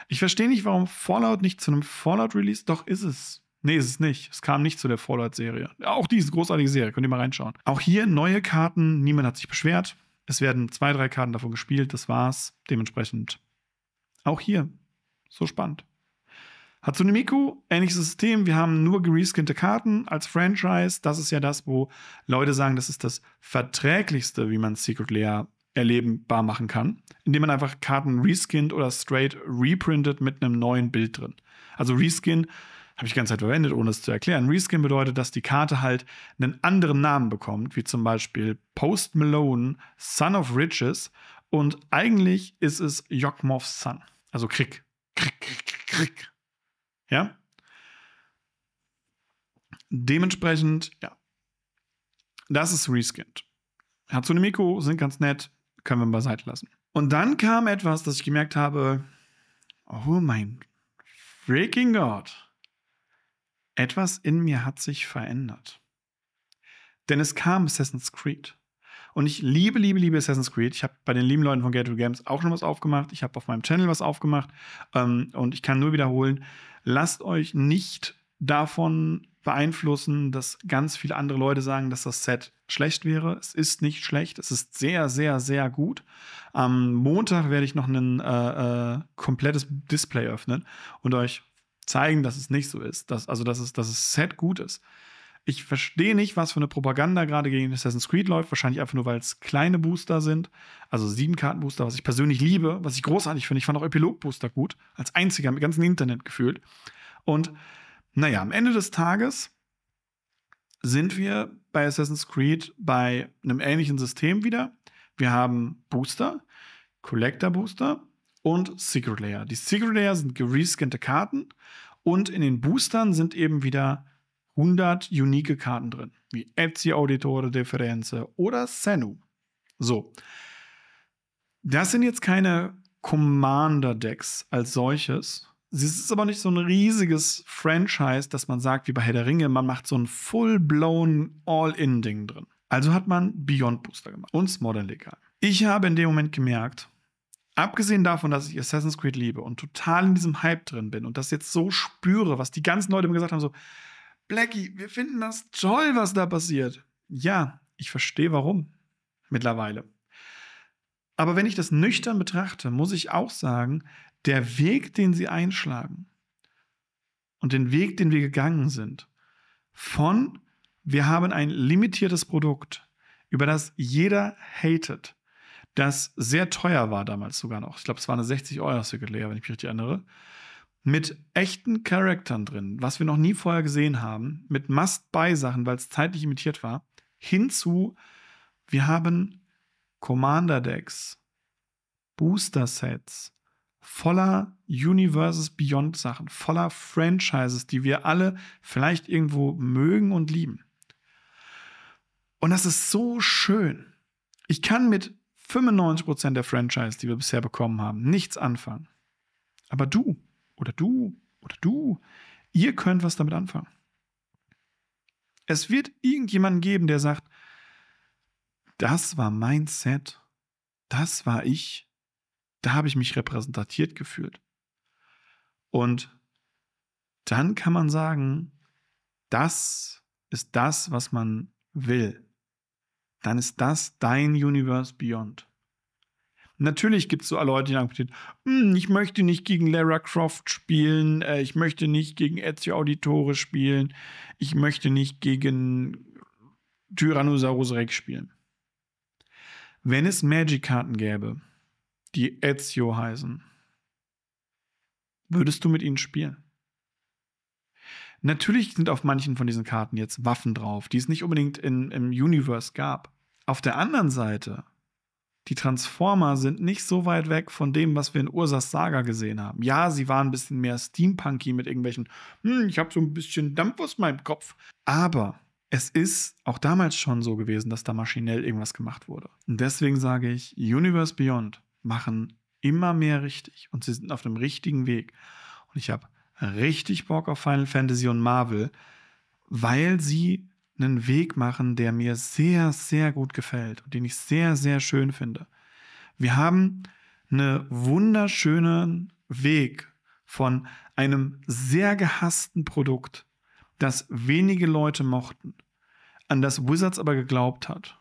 Ich verstehe nicht, warum Fallout nicht zu einem Fallout-Release, doch ist es. Nee, ist es nicht. Es kam nicht zu der Fallout-Serie. Auch die ist eine großartige Serie, könnt ihr mal reinschauen. Auch hier neue Karten, niemand hat sich beschwert. Es werden zwei, drei Karten davon gespielt, das war's. Dementsprechend auch hier. So spannend. Hatsune Miku, ähnliches System. Wir haben nur gereskinnte Karten als Franchise. Das ist ja das, wo Leute sagen, das ist das verträglichste, wie man Secret Lair erlebbar machen kann, indem man einfach Karten reskinnt oder straight reprintet mit einem neuen Bild drin. Also Reskin habe ich die ganze Zeit verwendet, ohne es zu erklären. Reskin bedeutet, dass die Karte halt einen anderen Namen bekommt, wie zum Beispiel Post Malone, Son of Riches und eigentlich ist es Yokmovs Son. Also Krick. Krick, Krick, Krick. Ja? Dementsprechend, ja. Das ist Reskinned. Hatsune Miku sind ganz nett können wir beiseite lassen. Und dann kam etwas, dass ich gemerkt habe, oh mein freaking Gott, etwas in mir hat sich verändert. Denn es kam Assassin's Creed. Und ich liebe, liebe, liebe Assassin's Creed. Ich habe bei den lieben Leuten von Gateway Games auch schon was aufgemacht. Ich habe auf meinem Channel was aufgemacht. Ähm, und ich kann nur wiederholen, lasst euch nicht davon beeinflussen, dass ganz viele andere Leute sagen, dass das Set schlecht wäre. Es ist nicht schlecht, es ist sehr, sehr, sehr gut. Am Montag werde ich noch ein äh, äh, komplettes Display öffnen und euch zeigen, dass es nicht so ist, dass, also dass es, dass es Set gut ist. Ich verstehe nicht, was für eine Propaganda gerade gegen Assassin's Creed läuft. Wahrscheinlich einfach nur, weil es kleine Booster sind. Also sieben Karten Booster, was ich persönlich liebe, was ich großartig finde. Ich fand auch Epilog Booster gut. Als einziger im ganzen Internet gefühlt. Und naja, am Ende des Tages sind wir bei Assassin's Creed bei einem ähnlichen System wieder. Wir haben Booster, Collector Booster und Secret Layer. Die Secret Layer sind gerescannte Karten und in den Boostern sind eben wieder 100 unique Karten drin, wie Etsy Auditore Differenze oder Senu. So. Das sind jetzt keine Commander-Decks als solches, es ist aber nicht so ein riesiges Franchise, dass man sagt, wie bei Herr der Ringe, man macht so ein full-blown All-In-Ding drin. Also hat man Beyond Booster gemacht und Modern Legal. Ich habe in dem Moment gemerkt, abgesehen davon, dass ich Assassin's Creed liebe und total in diesem Hype drin bin und das jetzt so spüre, was die ganzen Leute mir gesagt haben, so, Blackie, wir finden das toll, was da passiert. Ja, ich verstehe warum mittlerweile. Aber wenn ich das nüchtern betrachte, muss ich auch sagen, der Weg, den sie einschlagen und den Weg, den wir gegangen sind, von wir haben ein limitiertes Produkt, über das jeder hatet, das sehr teuer war damals sogar noch. Ich glaube, es war eine 60 Euro Circle wenn ich mich richtig erinnere. Mit echten Charaktern drin, was wir noch nie vorher gesehen haben, mit Must-Buy-Sachen, weil es zeitlich limitiert war, hinzu, wir haben Commander-Decks, Booster-Sets, voller Universes Beyond Sachen, voller Franchises, die wir alle vielleicht irgendwo mögen und lieben. Und das ist so schön. Ich kann mit 95% der Franchises, die wir bisher bekommen haben, nichts anfangen. Aber du oder du oder du, ihr könnt was damit anfangen. Es wird irgendjemanden geben, der sagt, das war mein Set, das war ich, da habe ich mich repräsentiert gefühlt. Und dann kann man sagen, das ist das, was man will. Dann ist das dein Universe Beyond. Natürlich gibt es so Leute, die sagen, hm, ich möchte nicht gegen Lara Croft spielen, äh, ich möchte nicht gegen Ezio Auditore spielen, ich möchte nicht gegen Tyrannosaurus Rex spielen. Wenn es Magic-Karten gäbe, die Ezio heißen, würdest du mit ihnen spielen? Natürlich sind auf manchen von diesen Karten jetzt Waffen drauf, die es nicht unbedingt in, im Universe gab. Auf der anderen Seite, die Transformer sind nicht so weit weg von dem, was wir in Ursas Saga gesehen haben. Ja, sie waren ein bisschen mehr steampunky mit irgendwelchen, hm, ich habe so ein bisschen Dampf aus meinem Kopf. Aber es ist auch damals schon so gewesen, dass da maschinell irgendwas gemacht wurde. Und deswegen sage ich, Universe Beyond machen immer mehr richtig und sie sind auf dem richtigen Weg. Und ich habe richtig Bock auf Final Fantasy und Marvel, weil sie einen Weg machen, der mir sehr, sehr gut gefällt und den ich sehr, sehr schön finde. Wir haben einen wunderschönen Weg von einem sehr gehassten Produkt, das wenige Leute mochten, an das Wizards aber geglaubt hat,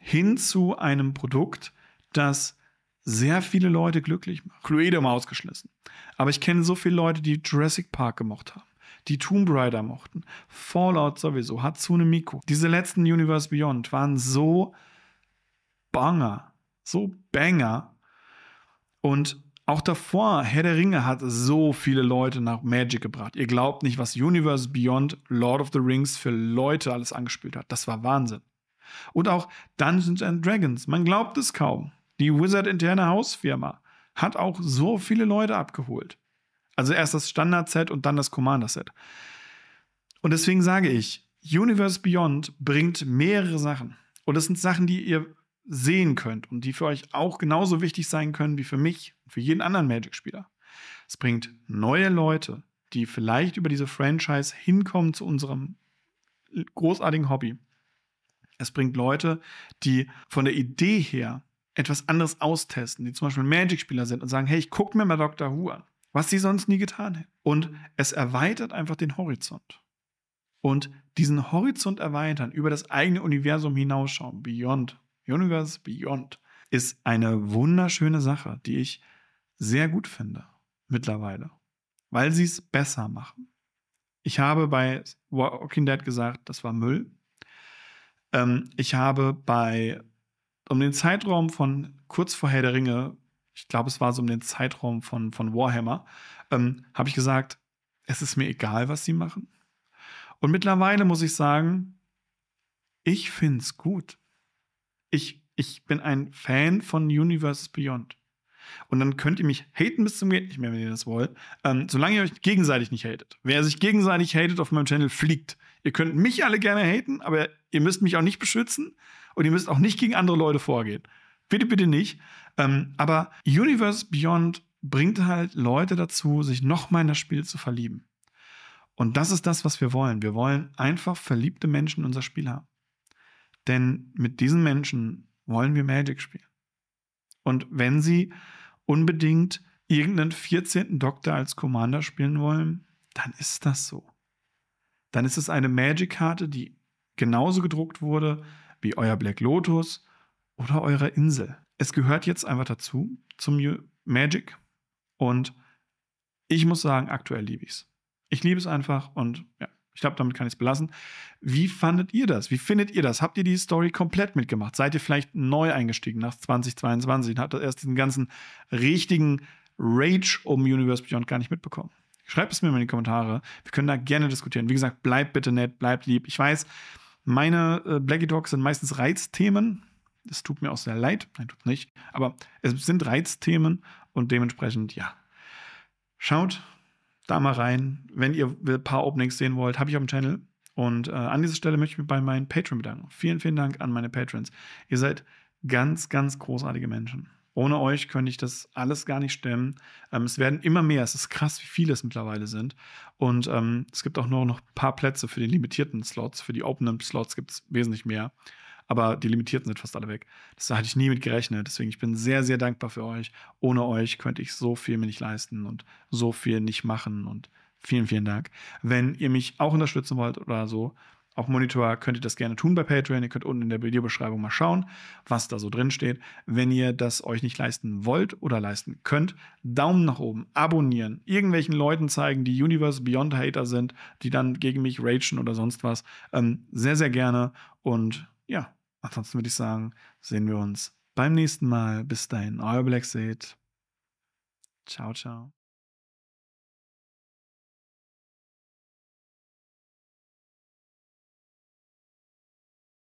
hin zu einem Produkt, das sehr viele Leute glücklich macht. Cluedo mal ausgeschlossen. Aber ich kenne so viele Leute, die Jurassic Park gemocht haben, die Tomb Raider mochten, Fallout sowieso, Hatsune Miku. Diese letzten Universe Beyond waren so Banger, so Banger. Und auch davor, Herr der Ringe hat so viele Leute nach Magic gebracht. Ihr glaubt nicht, was Universe Beyond Lord of the Rings für Leute alles angespielt hat. Das war Wahnsinn. Und auch Dungeons and Dragons, man glaubt es kaum. Die Wizard-interne Hausfirma hat auch so viele Leute abgeholt. Also erst das Standard-Set und dann das Commander-Set. Und deswegen sage ich, Universe Beyond bringt mehrere Sachen. Und das sind Sachen, die ihr sehen könnt und die für euch auch genauso wichtig sein können wie für mich und für jeden anderen Magic-Spieler. Es bringt neue Leute, die vielleicht über diese Franchise hinkommen zu unserem großartigen Hobby. Es bringt Leute, die von der Idee her etwas anderes austesten, die zum Beispiel Magic-Spieler sind und sagen, hey, ich gucke mir mal Dr. Who an, was sie sonst nie getan hätten. Und es erweitert einfach den Horizont. Und diesen Horizont erweitern, über das eigene Universum hinausschauen, Beyond, Universe Beyond, ist eine wunderschöne Sache, die ich sehr gut finde mittlerweile, weil sie es besser machen. Ich habe bei Walking Dead gesagt, das war Müll. Ähm, ich habe bei um den Zeitraum von kurz vor Herr der Ringe, ich glaube, es war so um den Zeitraum von, von Warhammer, ähm, habe ich gesagt, es ist mir egal, was sie machen. Und mittlerweile muss ich sagen, ich finde es gut. Ich, ich bin ein Fan von Universes Beyond. Und dann könnt ihr mich haten bis zum Geht nicht mehr, wenn ihr das wollt. Ähm, solange ihr euch gegenseitig nicht hatet. Wer sich gegenseitig hatet auf meinem Channel, fliegt. Ihr könnt mich alle gerne haten, aber ihr müsst mich auch nicht beschützen und ihr müsst auch nicht gegen andere Leute vorgehen. Bitte, bitte nicht. Ähm, aber Universe Beyond bringt halt Leute dazu, sich nochmal in das Spiel zu verlieben. Und das ist das, was wir wollen. Wir wollen einfach verliebte Menschen in unser Spiel haben. Denn mit diesen Menschen wollen wir Magic spielen. Und wenn sie unbedingt irgendeinen 14. Doktor als Commander spielen wollen, dann ist das so dann ist es eine Magic-Karte, die genauso gedruckt wurde wie euer Black Lotus oder eure Insel. Es gehört jetzt einfach dazu zum Magic und ich muss sagen, aktuell liebe ich es. Ich liebe es einfach und ja, ich glaube, damit kann ich es belassen. Wie fandet ihr das? Wie findet ihr das? Habt ihr die Story komplett mitgemacht? Seid ihr vielleicht neu eingestiegen nach 2022 und habt erst diesen ganzen richtigen Rage um Universe Beyond gar nicht mitbekommen? Schreibt es mir mal in die Kommentare. Wir können da gerne diskutieren. Wie gesagt, bleibt bitte nett, bleibt lieb. Ich weiß, meine äh, Blackie Dogs sind meistens Reizthemen. Es tut mir auch sehr leid. Nein, tut nicht. Aber es sind Reizthemen und dementsprechend, ja. Schaut da mal rein, wenn ihr ein paar Openings sehen wollt, habe ich auf dem Channel. Und äh, an dieser Stelle möchte ich mich bei meinen Patreon bedanken. Vielen, vielen Dank an meine Patrons. Ihr seid ganz, ganz großartige Menschen. Ohne euch könnte ich das alles gar nicht stemmen. Ähm, es werden immer mehr. Es ist krass, wie viele es mittlerweile sind. Und ähm, es gibt auch nur noch ein paar Plätze für die limitierten Slots. Für die offenen Slots gibt es wesentlich mehr. Aber die limitierten sind fast alle weg. Das hatte ich nie mit gerechnet. Deswegen, ich bin sehr, sehr dankbar für euch. Ohne euch könnte ich so viel mir nicht leisten und so viel nicht machen. Und vielen, vielen Dank. Wenn ihr mich auch unterstützen wollt oder so, auf Monitor könnt ihr das gerne tun bei Patreon. Ihr könnt unten in der Videobeschreibung mal schauen, was da so drin steht. Wenn ihr das euch nicht leisten wollt oder leisten könnt, Daumen nach oben, abonnieren, irgendwelchen Leuten zeigen, die Universe Beyond Hater sind, die dann gegen mich ragen oder sonst was. Ähm, sehr, sehr gerne. Und ja, ansonsten würde ich sagen, sehen wir uns beim nächsten Mal. Bis dahin, euer Black Seed. Ciao, ciao.